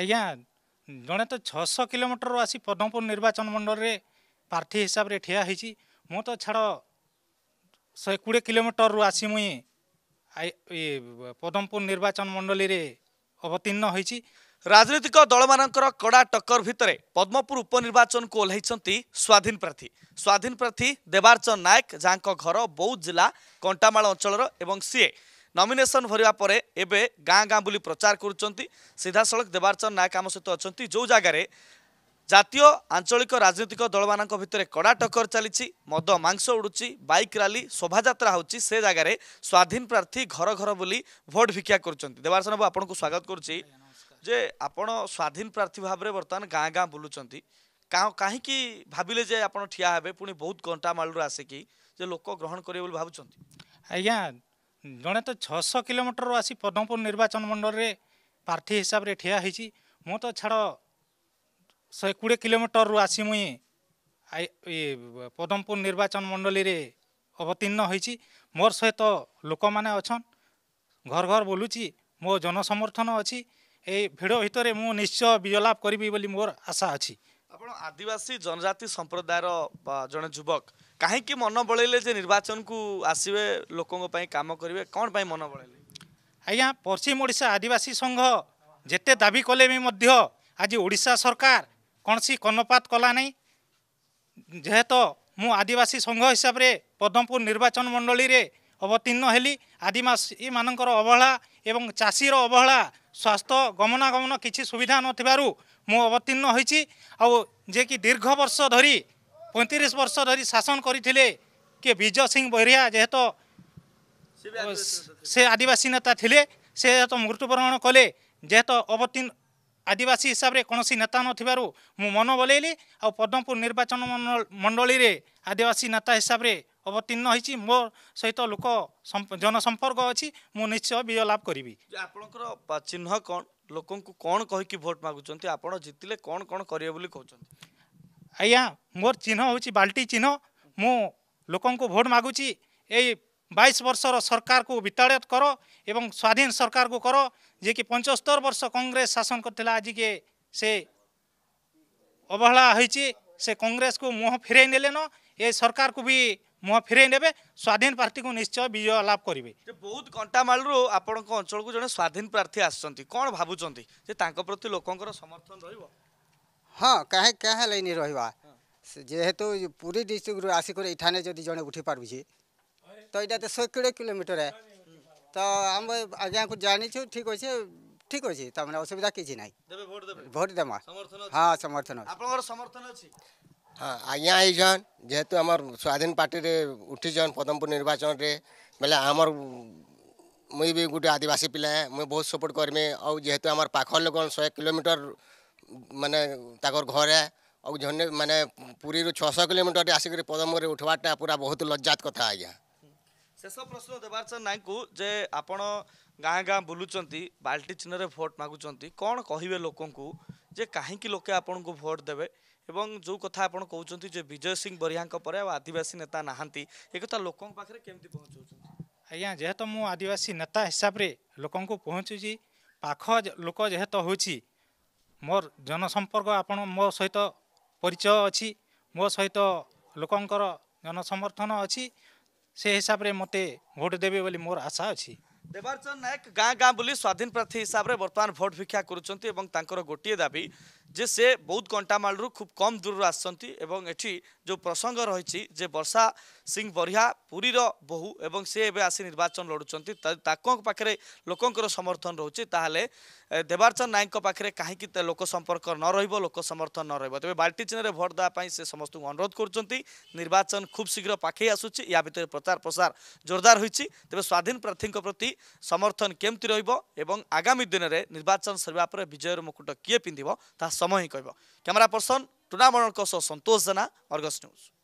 आज्ञा जन छ किलोमिटर आसि पद्मपुर निर्वाचन मण्डली प्रार्थी हिसाबले ठियाहै म त छाड शुड किलोमिटर आसि मु पदमपुर निर्वाचन मण्डली अवतीर्ण हुन्छ राजनैतिक दल म कडा टक्कर भित्र पद्मपुर उपनिर्वाचन उपनिर्वाचनको ओहै स्वाधीन प्रार्थी स्वाधीन प्रार्थी देवारचन नायक जहाँ घर बौद्ध जिल्ला कन्टामाल अञ्चल सि ନମିନେସନ୍ ଭରିବା ପରେ ଏବେ ଗାଁ ଗାଁ ବୁଲି ପ୍ରଚାର କରୁଛନ୍ତି ସିଧାସଳଖ ଦେବାରଚନ୍ଦ ନାୟକ ଆମ ସହିତ ଅଛନ୍ତି ଯେଉଁ ଜାଗାରେ ଜାତୀୟ ଆଞ୍ଚଳିକ ରାଜନୈତିକ ଦଳମାନଙ୍କ ଭିତରେ କଡ଼ା ଟକ୍କର ଚାଲିଛି ମଦ ମାଂସ ଉଡ଼ୁଛି ବାଇକ୍ ରାଲି ଶୋଭାଯାତ୍ରା ହେଉଛି ସେ ଜାଗାରେ ସ୍ୱାଧୀନ ପ୍ରାର୍ଥୀ ଘର ଘର ବୁଲି ଭୋଟ୍ ଭିକ୍ଷା କରୁଛନ୍ତି ଦେବାରଚନ୍ଦ ବାବୁ ଆପଣଙ୍କୁ ସ୍ୱାଗତ କରୁଛି ଯେ ଆପଣ ସ୍ୱାଧୀନ ପ୍ରାର୍ଥୀ ଭାବରେ ବର୍ତ୍ତମାନ ଗାଁ ଗାଁ ବୁଲୁଛନ୍ତି କାହିଁକି ଭାବିଲେ ଯେ ଆପଣ ଠିଆ ହେବେ ପୁଣି ବହୁତ କଣ୍ଟାମାଳରୁ ଆସିକି ଯେ ଲୋକ ଗ୍ରହଣ କରିବେ ବୋଲି ଭାବୁଛନ୍ତି ଆଜ୍ଞା ଜଣେ ତ ଛଅଶହ କିଲୋମିଟରରୁ ଆସି ପଦ୍ମପୁର ନିର୍ବାଚନ ମଣ୍ଡଳରେ ପ୍ରାର୍ଥୀ ହିସାବରେ ଠିଆ ହେଇଛି ମୁଁ ତ ଛାଡ଼ ଶହେ କୋଡ଼ିଏ କିଲୋମିଟରରୁ ଆସି ମୁଇଁ ଇଏ ପଦ୍ମପୁର ନିର୍ବାଚନ ମଣ୍ଡଳୀରେ ଅବତୀର୍ଣ୍ଣ ହୋଇଛି ମୋର ସହିତ ଲୋକମାନେ ଅଛନ୍ ଘର ଘର ବୋଲୁଛି ମୋ ଜନସମର୍ଥନ ଅଛି ଏଇ ଭିଡ଼ ଭିତରେ ମୁଁ ନିଶ୍ଚୟ ବିଜୟ ଲାଭ କରିବି ବୋଲି ମୋର ଆଶା ଅଛି ଆପଣ ଆଦିବାସୀ ଜନଜାତି ସମ୍ପ୍ରଦାୟର ଜଣେ ଯୁବକ काहीँक मन बढी निर्वाचनको आसे लोके मन बढै आज्ञा पश्चिमओडा आदिवासी संघ जते दाबी कले आज ओडा सरकार कनसि कर्णपात कला नै जेत मु आदिवासी संघ हिसाब हिसाबले पदमपुर निर्वाचन मण्डली अवतीर्ण हेली आदिवासी म अवहेला एउटा चासी र अवहेला स्वास्थ्य गमनागमन कि सुविधा नथ्यु म अवतीर्ण हुन्छ आउकि दीर्घ वर्ष धरि ପଇଁତିରିଶ ବର୍ଷ ଧରି ଶାସନ କରିଥିଲେ କିଏ ବିଜୟ ସିଂ ବହିରିଆ ଯେହେତୁ ସେ ଆଦିବାସୀ ନେତା ଥିଲେ ସେ ଯେହେତୁ ମୃତ୍ୟୁବରଣ କଲେ ଯେହେତୁ ଅବତୀ ଆଦିବାସୀ ହିସାବରେ କୌଣସି ନେତା ନଥିବାରୁ ମୁଁ ମନ ବୋଲେଇଲି ଆଉ ପଦ୍ମପୁର ନିର୍ବାଚନ ମଣ୍ଡଳୀରେ ଆଦିବାସୀ ନେତା ହିସାବରେ ଅବତୀର୍ଣ୍ଣ ହୋଇଛି ମୋ ସହିତ ଲୋକ ଜନସମ୍ପର୍କ ଅଛି ମୁଁ ନିଶ୍ଚୟ ବିଜୟ ଲାଭ କରିବି ଆପଣଙ୍କର ଚିହ୍ନ କ'ଣ ଲୋକଙ୍କୁ କ'ଣ କହିକି ଭୋଟ୍ ମାଗୁଛନ୍ତି ଆପଣ ଜିତିଲେ କ'ଣ କ'ଣ କରିବେ ବୋଲି କହୁଛନ୍ତି ଆଜ୍ଞା ମୋର ଚିହ୍ନ ହେଉଛି ବାଲ୍ଟି ଚିହ୍ନ ମୁଁ ଲୋକଙ୍କୁ ଭୋଟ ମାଗୁଛି ଏଇ ବାଇଶ ବର୍ଷର ସରକାରକୁ ବିତାଳ କର ଏବଂ ସ୍ୱାଧୀନ ସରକାରକୁ କର ଯିଏକି ପଞ୍ଚସ୍ତର ବର୍ଷ କଂଗ୍ରେସ ଶାସନ କରିଥିଲା ଆଜି ସେ ଅବହେଳା ହୋଇଛି ସେ କଂଗ୍ରେସକୁ ମୁହଁ ଫେରାଇ ନେଲେ ନ ଏ ସରକାରକୁ ବି ମୁହଁ ଫେରାଇ ନେବେ ସ୍ୱାଧୀନ ପ୍ରାର୍ଥୀକୁ ନିଶ୍ଚୟ ବିଜୟ ଲାଭ କରିବେ ବହୁତ କଣ୍ଟାମାଳରୁ ଆପଣଙ୍କ ଅଞ୍ଚଳକୁ ଜଣେ ସ୍ୱାଧୀନ ପ୍ରାର୍ଥୀ ଆସିଛନ୍ତି କ'ଣ ଭାବୁଛନ୍ତି ଯେ ତାଙ୍କ ପ୍ରତି ଲୋକଙ୍କର ସମର୍ଥନ ରହିବ ହଁ କାହିଁ କାଁ ହେଲେ ନି ରହିବା ଯେହେତୁ ପୁରୀ ଡିଷ୍ଟ୍ରିକ୍ଟରୁ ଆସିକରି ଏଠାନେ ଯଦି ଜଣେ ଉଠି ପାରୁଛି ତ ଏଇଟା ତ ଶହେ କୋଡ଼ିଏ କିଲୋମିଟର ତ ଆମ ଆଜ୍ଞାକୁ ଜାଣିଛୁ ଠିକ୍ ଅଛି ଠିକ୍ ଅଛି ତାମାନେ ଅସୁବିଧା କିଛି ନାହିଁ ଭୋଟ ଦେମା ହଁ ସମର୍ଥନ ଆପଣଙ୍କର ସମର୍ଥନ ଅଛି ହଁ ଆଜ୍ଞା ଆଇଛନ୍ ଯେହେତୁ ଆମର ସ୍ୱାଧୀନ ପାର୍ଟିରେ ଉଠିଛନ୍ ପଦମପୁର ନିର୍ବାଚନରେ ବେଲେ ଆମର ମୁଇଁ ବି ଗୋଟେ ଆଦିବାସୀ ପିଲା ମୁଇଁ ବହୁତ ସପୋର୍ଟ କରିମି ଆଉ ଯେହେତୁ ଆମର ପାଖ ଲୋକ ଶହେ କିଲୋମିଟର ମାନେ ତାକର୍ ଘରେ ଆଉ ଜହ୍ନେ ମାନେ ପୁରୀରୁ ଛଅଶହ କିଲୋମିଟର ଆସିକରି ପଦମରେ ଉଠବାଟା ପୁରା ବହୁତ ଲଜ୍ଜାତ କଥା ଆଜ୍ଞା ଶେଷ ପ୍ରଶ୍ନ ଦେବାର୍ଚନ୍ଦ ନାୟକଙ୍କୁ ଯେ ଆପଣ ଗାଁ ଗାଁ ବୁଲୁଛନ୍ତି ବାଲ୍ଟି ଚିହ୍ନରେ ଭୋଟ୍ ମାଗୁଛନ୍ତି କ'ଣ କହିବେ ଲୋକଙ୍କୁ ଯେ କାହିଁକି ଲୋକେ ଆପଣଙ୍କୁ ଭୋଟ୍ ଦେବେ ଏବଂ ଯେଉଁ କଥା ଆପଣ କହୁଛନ୍ତି ଯେ ବିଜୟ ସିଂ ବରିହାଙ୍କ ପରେ ଆଉ ଆଦିବାସୀ ନେତା ନାହାନ୍ତି ଏ କଥା ଲୋକଙ୍କ ପାଖରେ କେମିତି ପହଞ୍ଚାଉଛନ୍ତି ଆଜ୍ଞା ଯେହେତୁ ମୁଁ ଆଦିବାସୀ ନେତା ହିସାବରେ ଲୋକଙ୍କୁ ପହଞ୍ଚୁଛି ପାଖ ଲୋକ ଯେହେତୁ ହେଉଛି ମୋର ଜନସମ୍ପର୍କ ଆପଣ ମୋ ସହିତ ପରିଚୟ ଅଛି ମୋ ସହିତ ଲୋକଙ୍କର ଜନସମର୍ଥନ ଅଛି ସେ ହିସାବରେ ମୋତେ ଭୋଟ ଦେବେ ବୋଲି ମୋର ଆଶା ଅଛି ଦେବାରଚନ୍ଦ ନାୟକ ଗାଁ ଗାଁ ବୋଲି ସ୍ୱାଧୀନ ପ୍ରାର୍ଥୀ ହିସାବରେ ବର୍ତ୍ତମାନ ଭୋଟ ଭିକ୍ଷା କରୁଛନ୍ତି ଏବଂ ତାଙ୍କର ଗୋଟିଏ ଦାବି ଯେ ସେ ବୌଦ୍ଧ କଣ୍ଟାମାଳରୁ ଖୁବ୍ କମ୍ ଦୂରରୁ ଆସିଛନ୍ତି ଏବଂ ଏଠି ଯେଉଁ ପ୍ରସଙ୍ଗ ରହିଛି ଯେ ବର୍ଷା ସିଂ ବରିହା ପୁରୀର ବୋହୁ ଏବଂ ସେ ଏବେ ଆସି ନିର୍ବାଚନ ଲଢ଼ୁଛନ୍ତି ତାଙ୍କ ପାଖରେ ଲୋକଙ୍କର ସମର୍ଥନ ରହୁଛି ତାହେଲେ ଦେବାର୍ଚନ୍ଦ ନାୟକଙ୍କ ପାଖରେ କାହିଁକି ଲୋକ ସମ୍ପର୍କ ନ ରହିବ ଲୋକ ସମର୍ଥନ ନ ରହିବ ତେବେ ବାଲ୍ଟି ଚିହ୍ନରେ ଭୋଟ ଦେବା ପାଇଁ ସେ ସମସ୍ତଙ୍କୁ ଅନୁରୋଧ କରୁଛନ୍ତି ନିର୍ବାଚନ ଖୁବ୍ ଶୀଘ୍ର ପାଖେଇ ଆସୁଛି ୟା ଭିତରେ ପ୍ରଚାର ପ୍ରସାର ଜୋରଦାର ହୋଇଛି ତେବେ ସ୍ୱାଧୀନ ପ୍ରାର୍ଥୀଙ୍କ ପ୍ରତି ସମର୍ଥନ କେମିତି ରହିବ ଏବଂ ଆଗାମୀ ଦିନରେ ନିର୍ବାଚନ ସରିବା ପରେ ବିଜୟର ମୁକୁଟ କିଏ ପିନ୍ଧିବ ତାହା ति क्यमेरा पर्सन जना, सन्तोष जेना